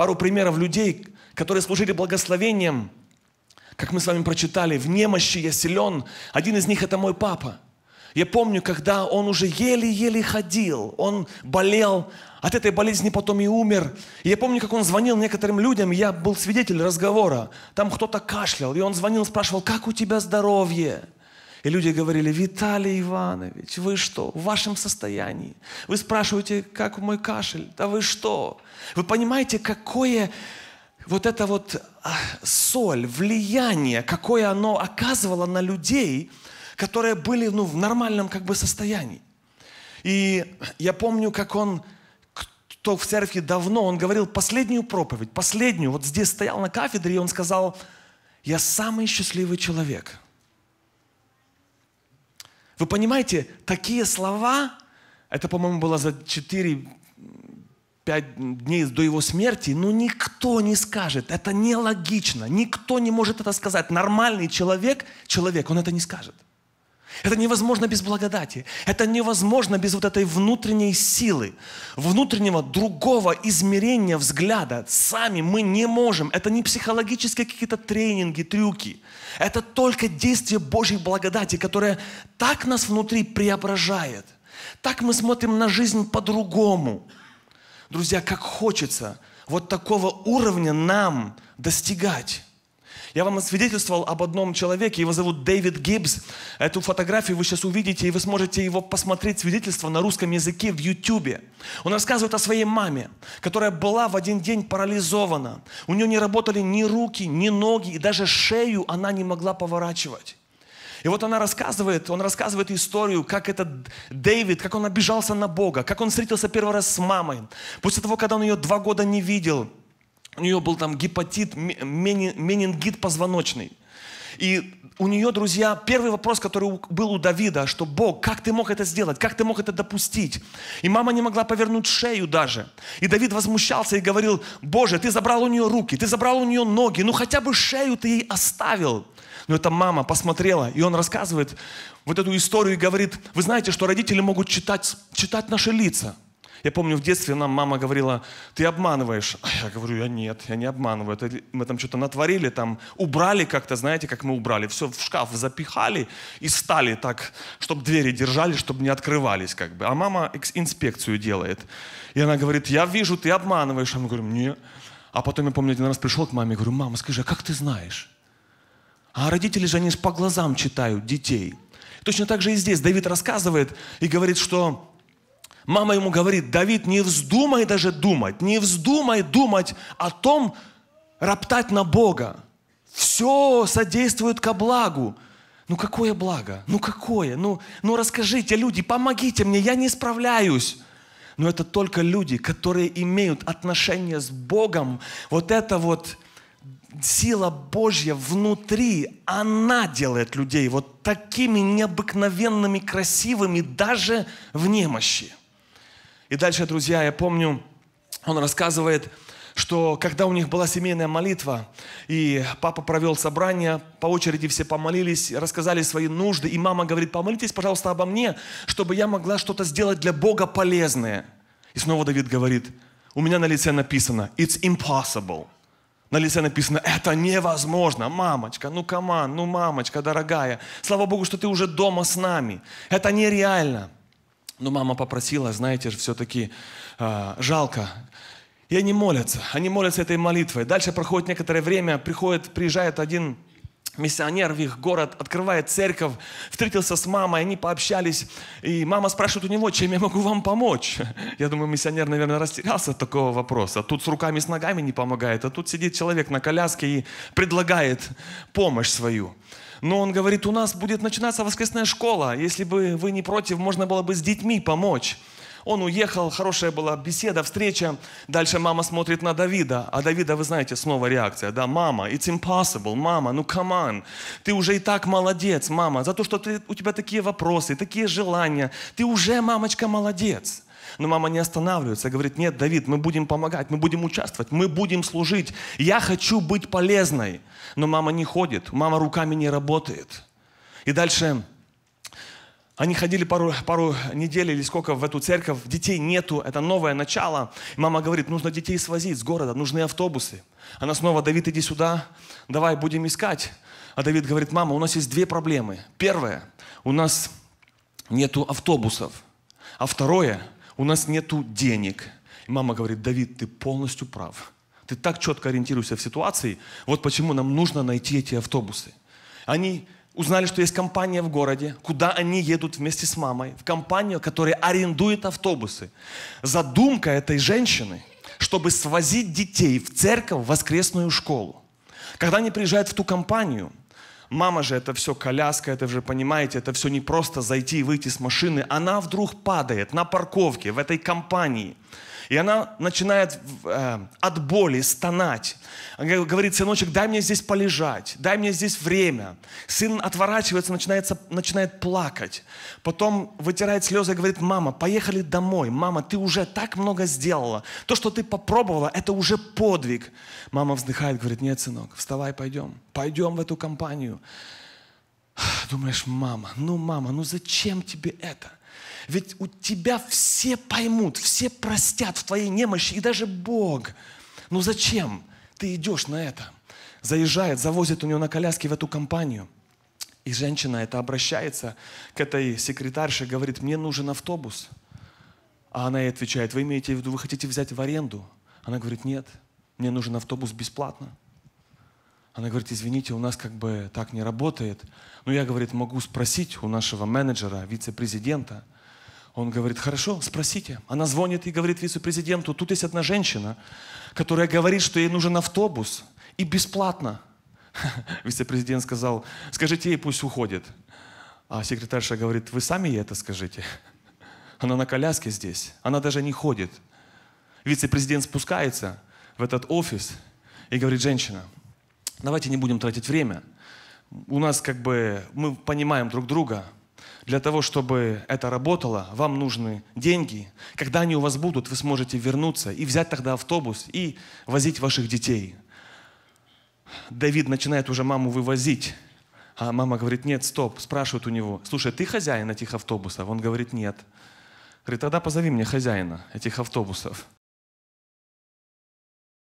пару примеров людей, которые служили благословением, как мы с вами прочитали, в немощи я силен. Один из них это мой папа. Я помню, когда он уже еле-еле ходил, он болел, от этой болезни потом и умер. И я помню, как он звонил некоторым людям, я был свидетель разговора, там кто-то кашлял, и он звонил, спрашивал, как у тебя здоровье? И люди говорили, Виталий Иванович, вы что, в вашем состоянии? Вы спрашиваете, как мой кашель? Да вы что? Вы понимаете, какое вот это вот а, соль, влияние, какое оно оказывало на людей, которые были ну, в нормальном как бы состоянии. И я помню, как он, кто в церкви давно, он говорил последнюю проповедь, последнюю, вот здесь стоял на кафедре, и он сказал, я самый счастливый человек – вы понимаете, такие слова, это, по-моему, было за 4 пять дней до его смерти, но ну, никто не скажет, это нелогично, никто не может это сказать. Нормальный человек, человек, он это не скажет. Это невозможно без благодати. Это невозможно без вот этой внутренней силы, внутреннего другого измерения взгляда. Сами мы не можем. Это не психологические какие-то тренинги, трюки. Это только действие Божьей благодати, которое так нас внутри преображает. Так мы смотрим на жизнь по-другому. Друзья, как хочется вот такого уровня нам достигать. Я вам свидетельствовал об одном человеке, его зовут Дэвид Гибс. Эту фотографию вы сейчас увидите, и вы сможете его посмотреть, свидетельство на русском языке в Ютубе. Он рассказывает о своей маме, которая была в один день парализована. У нее не работали ни руки, ни ноги, и даже шею она не могла поворачивать. И вот она рассказывает, он рассказывает историю, как этот Дэвид, как он обижался на Бога, как он встретился первый раз с мамой. После того, когда он ее два года не видел – у нее был там гепатит, менингит позвоночный. И у нее, друзья, первый вопрос, который был у Давида, что «Бог, как ты мог это сделать? Как ты мог это допустить?» И мама не могла повернуть шею даже. И Давид возмущался и говорил, «Боже, ты забрал у нее руки, ты забрал у нее ноги, ну хотя бы шею ты ей оставил». Но эта мама посмотрела, и он рассказывает вот эту историю и говорит, «Вы знаете, что родители могут читать, читать наши лица». Я помню, в детстве нам мама говорила, ты обманываешь. А я говорю, я нет, я не обманываю. Это, мы там что-то натворили, там убрали как-то, знаете, как мы убрали. Все в шкаф запихали и стали так, чтобы двери держали, чтобы не открывались как бы. А мама инспекцию делает. И она говорит, я вижу, ты обманываешь. А мы говорим, нет. А потом я помню, один раз пришел к маме и говорю, мама, скажи, а как ты знаешь? А родители же, они же по глазам читают детей. Точно так же и здесь. Давид рассказывает и говорит, что Мама ему говорит, Давид, не вздумай даже думать, не вздумай думать о том, роптать на Бога. Все содействует ко благу. Ну какое благо? Ну какое? Ну, ну расскажите, люди, помогите мне, я не справляюсь. Но это только люди, которые имеют отношение с Богом. Вот это вот сила Божья внутри, она делает людей вот такими необыкновенными, красивыми, даже в немощи. И дальше, друзья, я помню, он рассказывает, что когда у них была семейная молитва, и папа провел собрание, по очереди все помолились, рассказали свои нужды, и мама говорит, помолитесь, пожалуйста, обо мне, чтобы я могла что-то сделать для Бога полезное. И снова Давид говорит, у меня на лице написано, it's impossible. На лице написано, это невозможно. Мамочка, ну каман, ну мамочка дорогая, слава Богу, что ты уже дома с нами. Это нереально. Но мама попросила, знаете же, все-таки э, а, жалко. И они молятся, они молятся этой молитвой. Дальше проходит некоторое время, приходит, приезжает один миссионер в их город, открывает церковь, встретился с мамой, они пообщались, и мама спрашивает у него, чем я могу вам помочь? Я думаю, миссионер, наверное, растерялся от такого вопроса. А тут с руками, с ногами не помогает, а тут сидит человек на коляске и предлагает помощь свою. Но он говорит, у нас будет начинаться воскресная школа. Если бы вы не против, можно было бы с детьми помочь. Он уехал, хорошая была беседа, встреча. Дальше мама смотрит на Давида. А Давида, вы знаете, снова реакция. Да, мама, it's impossible, мама, ну come on. Ты уже и так молодец, мама, за то, что ты, у тебя такие вопросы, такие желания. Ты уже, мамочка, молодец. Но мама не останавливается, говорит, нет, Давид, мы будем помогать, мы будем участвовать, мы будем служить. Я хочу быть полезной. Но мама не ходит, мама руками не работает. И дальше они ходили пару, пару недель или сколько в эту церковь, детей нету, это новое начало. Мама говорит, нужно детей свозить с города, нужны автобусы. Она снова, Давид, иди сюда, давай будем искать. А Давид говорит, мама, у нас есть две проблемы. Первое, у нас нету автобусов. А второе, у нас нету денег. И мама говорит, Давид, ты полностью прав. Ты так четко ориентируешься в ситуации, вот почему нам нужно найти эти автобусы. Они узнали, что есть компания в городе, куда они едут вместе с мамой, в компанию, которая арендует автобусы. Задумка этой женщины, чтобы свозить детей в церковь, в воскресную школу. Когда они приезжают в ту компанию – Мама же это все коляска, это же, понимаете, это все не просто зайти и выйти с машины. Она вдруг падает на парковке в этой компании. И она начинает э, от боли стонать. Она говорит, сыночек, дай мне здесь полежать, дай мне здесь время. Сын отворачивается, начинается, начинает плакать. Потом вытирает слезы и говорит, мама, поехали домой. Мама, ты уже так много сделала. То, что ты попробовала, это уже подвиг. Мама вздыхает, говорит, нет, сынок, вставай, пойдем. Пойдем в эту компанию. Думаешь, мама, ну мама, ну зачем тебе это? Ведь у тебя все поймут, все простят в твоей немощи, и даже Бог. Ну зачем ты идешь на это? Заезжает, завозит у нее на коляске в эту компанию. И женщина это обращается к этой секретарше, говорит, мне нужен автобус. А она ей отвечает, вы имеете в виду, вы хотите взять в аренду? Она говорит, нет, мне нужен автобус бесплатно. Она говорит, извините, у нас как бы так не работает. Но ну, я, говорит, могу спросить у нашего менеджера, вице-президента. Он говорит, хорошо, спросите. Она звонит и говорит вице-президенту, тут есть одна женщина, которая говорит, что ей нужен автобус и бесплатно. Вице-президент сказал, скажите ей, пусть уходит. А секретарша говорит, вы сами ей это скажите. Она на коляске здесь, она даже не ходит. Вице-президент спускается в этот офис и говорит, женщина, Давайте не будем тратить время. У нас как бы мы понимаем друг друга. Для того, чтобы это работало, вам нужны деньги. Когда они у вас будут, вы сможете вернуться и взять тогда автобус и возить ваших детей. Давид начинает уже маму вывозить. А мама говорит, нет, стоп, спрашивает у него, слушай, ты хозяин этих автобусов? Он говорит, нет. Говорит, тогда позови мне хозяина этих автобусов.